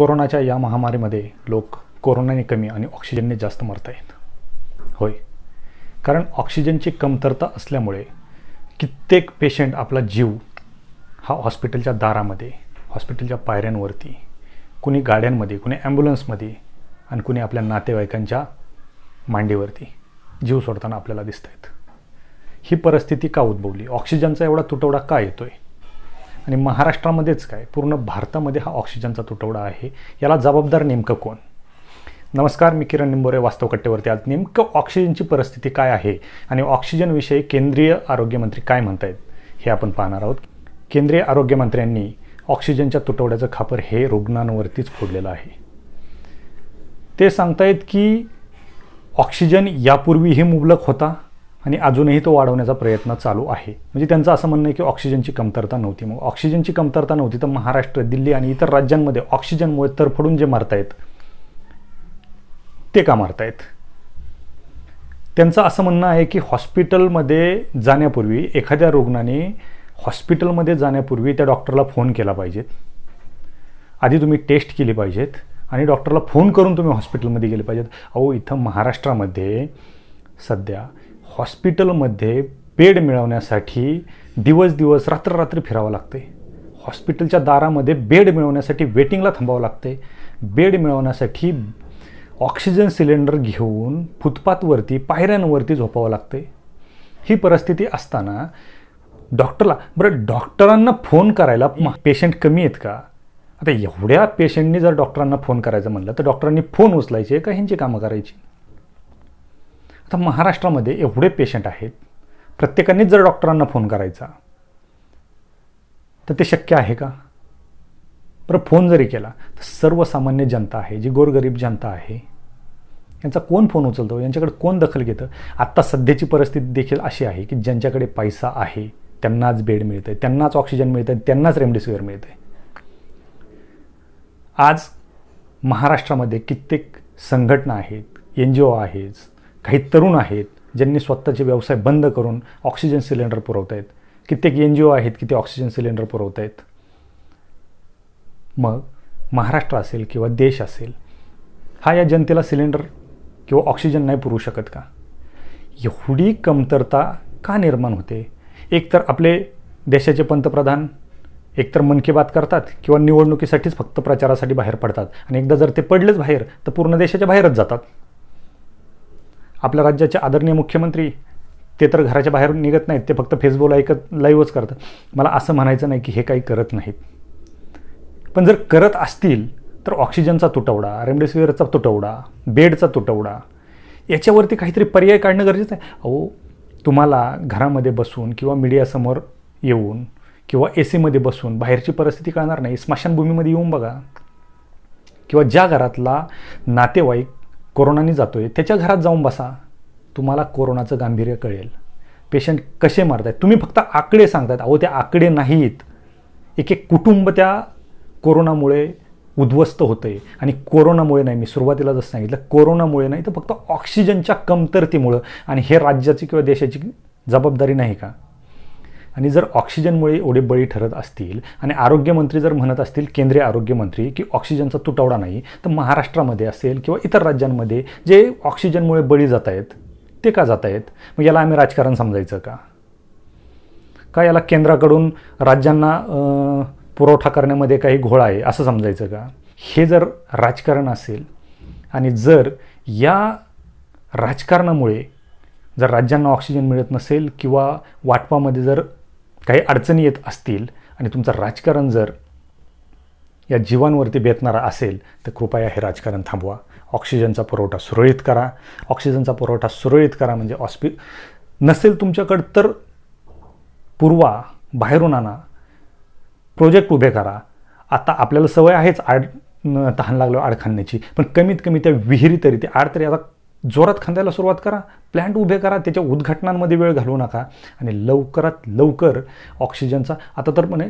कोरोनाच्या या महामारीमध्ये लोक कोरोनाने कमी आणि ऑक्सिजनने जास्त मरत आहेत होय कारण ऑक्सिजनची कमतरता असल्यामुळे कित्येक पेशंट आपला जीव हा हॉस्पिटलच्या दारामध्ये हॉस्पिटलच्या पायऱ्यांवरती कुणी गाड्यांमध्ये कुणी ॲम्ब्युलन्समध्ये आणि कुणी आपल्या नातेवाईकांच्या मांडीवरती जीव सोडताना आपल्याला दिसत आहेत ही परिस्थिती का उद्भवली ऑक्सिजनचा एवढा तुटवडा का येतो आहे आणि महाराष्ट्रामध्येच काय पूर्ण भारतामध्ये हा ऑक्सिजनचा तुटवडा आहे याला जबाबदार नेमकं कोण नमस्कार मी किरण निंबोरे वास्तव कट्टेवरती आज नेमकं ऑक्सिजनची परिस्थिती काय आहे आणि ऑक्सिजनविषयी केंद्रीय आरोग्यमंत्री काय म्हणत आहेत हे आपण पाहणार आहोत केंद्रीय आरोग्यमंत्र्यांनी ऑक्सिजनच्या तुटवड्याचं खापर हे रुग्णांवरतीच फोडलेलं आहे ते सांगतायत की ऑक्सिजन यापूर्वीही मुबलक होता आणि अजूनही तो वाढवण्याचा प्रयत्न चालू आहे म्हणजे त्यांचं असं म्हणणं आहे की ऑक्सिजनची कमतरता नव्हती मग ऑक्सिजनची कमतरता नव्हती तर महाराष्ट्र दिल्ली आणि इतर राज्यांमध्ये ऑक्सिजनमुळे तरफडून जे मारतायत ते का मारतायत त्यांचं असं म्हणणं आहे की हॉस्पिटलमध्ये जाण्यापूर्वी एखाद्या रुग्णाने हॉस्पिटलमध्ये जाण्यापूर्वी त्या डॉक्टरला फोन केला पाहिजेत आधी तुम्ही टेस्ट केली पाहिजेत आणि डॉक्टरला फोन करून तुम्ही हॉस्पिटलमध्ये गेले पाहिजेत अहो इथं महाराष्ट्रामध्ये सध्या हॉस्पिटलमध्ये बेड मिळवण्यासाठी दिवस दिवस रात्र फिरावं लागते हॉस्पिटलच्या दारामध्ये बेड मिळवण्यासाठी वेटिंगला थांबावं लागते बेड मिळवण्यासाठी ऑक्सिजन सिलेंडर घेऊन फुटपाथवरती पायऱ्यांवरती झोपावं लागते ही परिस्थिती असताना डॉक्टरला बरं डॉक्टरांना फोन करायला पेशंट कमी आहेत का आता एवढ्या पेशंटनी जर डॉक्टरांना फोन करायचं म्हणलं तर डॉक्टरांनी फोन उचलायचे का ह्यांची कामं करायची आता महाराष्ट्रामध्ये एवढे पेशंट आहेत प्रत्येकानेच जर डॉक्टरांना फोन करायचा तर ते शक्य आहे का बरं फोन जरी केला तर सर्वसामान्य जनता आहे जी गोरगरीब जनता आहे यांचा कोण फोन उचलतो यांच्याकडे कोण दखल घेतं आत्ता सध्याची परिस्थिती देखील अशी आहे की ज्यांच्याकडे पैसा आहे त्यांनाच बेड आहे त्यांनाच ऑक्सिजन मिळतं त्यांनाच रेमडेसिवीर मिळते आज महाराष्ट्रामध्ये कित्येक संघटना आहेत एन जी ओ आहेत काही तरुण आहेत ज्यांनी स्वतःचे व्यवसाय बंद करून ऑक्सिजन सिलेंडर पुरवत आहेत कित्येक एन जी ओ आहेत की ते ऑक्सिजन सिलेंडर पुरवत आहेत मग महाराष्ट्र असेल किंवा देश असेल हा या जनतेला सिलेंडर किंवा ऑक्सिजन नाही पुरवू शकत का एवढी कमतरता का निर्माण होते एकतर आपले देशाचे पंतप्रधान एकतर मन की बात करतात किंवा निवडणुकीसाठीच फक्त प्रचारासाठी बाहेर पडतात आणि एकदा जर ते पडलेच बाहेर तर पूर्ण देशाच्या बाहेरच जातात आपल्या राज्याचे आदरणीय मुख्यमंत्री ते तर घराच्या बाहेरून निघत नाहीत ते फक्त फेसबुकला ऐकत लाईव्हच करतात मला असं म्हणायचं नाही की हे काही करत नाहीत पण जर करत असतील तर ऑक्सिजनचा तुटवडा रेमडेसिवीरचा तुटवडा बेडचा तुटवडा याच्यावरती काहीतरी पर्याय काढणं गरजेचं आहे अहो तुम्हाला घरामध्ये बसून किंवा मीडियासमोर येऊन किंवा ए सीमध्ये बसून बाहेरची परिस्थिती कळणार नाही स्मशानभूमीमध्ये येऊन बघा किंवा ज्या घरातला नातेवाईक कोरोनाने जातोय त्याच्या घरात जाऊन बसा तुम्हाला कोरोनाचं गांभीर्य कळेल पेशंट कसे आहेत तुम्ही फक्त आकडे सांगतायत अहो ते आकडे नाहीत एक एक कुटुंब त्या कोरोनामुळे उद्ध्वस्त होतं आहे आणि कोरोनामुळे नाही मी सुरुवातीला जसं सांगितलं कोरोनामुळे नाही तर फक्त ऑक्सिजनच्या कमतरतेमुळं आणि हे राज्याची किंवा देशाची जबाबदारी नाही का आणि जर ऑक्सिजनमुळे एवढे बळी ठरत असतील आणि आरोग्यमंत्री जर म्हणत असतील केंद्रीय आरोग्यमंत्री की ऑक्सिजनचा तुटवडा नाही तर महाराष्ट्रामध्ये असेल किंवा इतर राज्यांमध्ये जे ऑक्सिजनमुळे बळी जात आहेत ते का जात आहेत मग याला आम्ही राजकारण समजायचं का का याला केंद्राकडून राज्यांना पुरवठा करण्यामध्ये काही घोळा आहे असं समजायचं का हे जर राजकारण असेल आणि जर या राजकारणामुळे जर राज्यांना ऑक्सिजन मिळत नसेल किंवा वाटपामध्ये जर काही अडचणी येत असतील आणि तुमचं राजकारण जर या जीवांवरती बेतणारा असेल तर कृपया हे राजकारण थांबवा ऑक्सिजनचा पुरवठा सुरळीत करा ऑक्सिजनचा पुरवठा सुरळीत करा म्हणजे ऑस्पि नसेल तुमच्याकडं तर पूर्वा बाहेरून आणा प्रोजेक्ट उभे करा आता आपल्याला सवय आहेच आड तहान लागलो आड पण कमीत कमी त्या विहिरी तरी ते आड तरी आता जोरात खांद्यायला सुरुवात करा प्लॅन्ट उभे करा त्याच्या उद्घाटनांमध्ये वेळ घालवू नका आणि लवकरात लवकर ऑक्सिजनचा आता तर म्हणे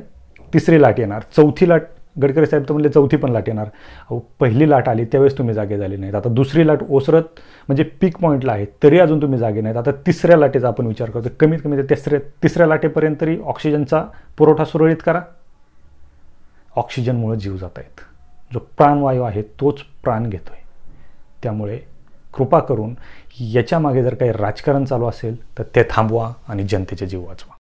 तिसरी लाट येणार चौथी लाट गडकरी साहेब तर म्हणले चौथी पण लाट येणार अहो पहिली लाट आली त्यावेळेस तुम्ही जागे झाले नाहीत आता दुसरी लाट ओसरत म्हणजे पीक पॉईंटला आहे तरी अजून तुम्ही जागे नाहीत आता तिसऱ्या लाटेचा आपण विचार करतो कमीत कमी तिसऱ्या तिसऱ्या लाटेपर्यंत तरी ऑक्सिजनचा पुरवठा सुरळीत करा ऑक्सिजनमुळे जीव जात आहेत जो प्राणवायू आहे तोच प्राण घेतो आहे त्यामुळे कृपा करून याच्यामागे जर काही राजकारण चालू असेल तर ते थांबवा आणि जनतेचे जीव वाचवा